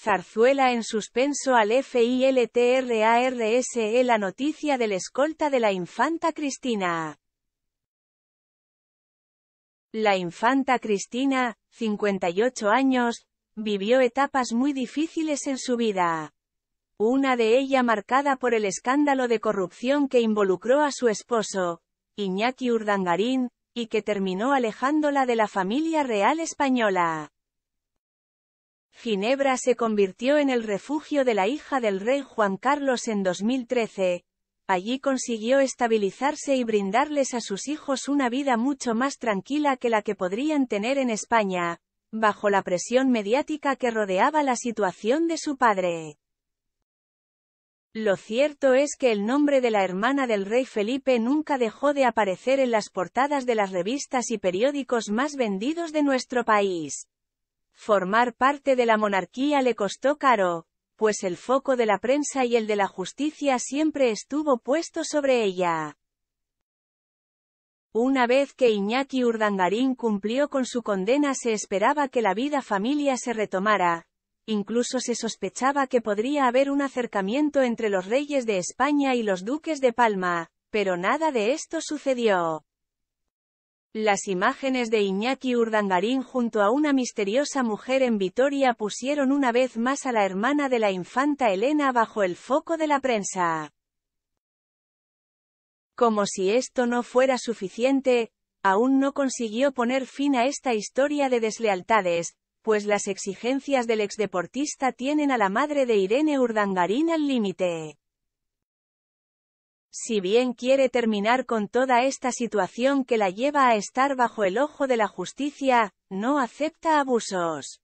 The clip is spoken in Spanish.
Zarzuela en suspenso al FILTRARSE la noticia del escolta de la infanta Cristina. La infanta Cristina, 58 años, vivió etapas muy difíciles en su vida. Una de ellas marcada por el escándalo de corrupción que involucró a su esposo, Iñaki Urdangarín, y que terminó alejándola de la familia real española. Ginebra se convirtió en el refugio de la hija del rey Juan Carlos en 2013. Allí consiguió estabilizarse y brindarles a sus hijos una vida mucho más tranquila que la que podrían tener en España, bajo la presión mediática que rodeaba la situación de su padre. Lo cierto es que el nombre de la hermana del rey Felipe nunca dejó de aparecer en las portadas de las revistas y periódicos más vendidos de nuestro país. Formar parte de la monarquía le costó caro, pues el foco de la prensa y el de la justicia siempre estuvo puesto sobre ella. Una vez que Iñaki Urdangarín cumplió con su condena se esperaba que la vida familia se retomara, incluso se sospechaba que podría haber un acercamiento entre los reyes de España y los duques de Palma, pero nada de esto sucedió. Las imágenes de Iñaki Urdangarín junto a una misteriosa mujer en Vitoria pusieron una vez más a la hermana de la infanta Elena bajo el foco de la prensa. Como si esto no fuera suficiente, aún no consiguió poner fin a esta historia de deslealtades, pues las exigencias del exdeportista tienen a la madre de Irene Urdangarín al límite si bien quiere terminar con toda esta situación que la lleva a estar bajo el ojo de la justicia, no acepta abusos.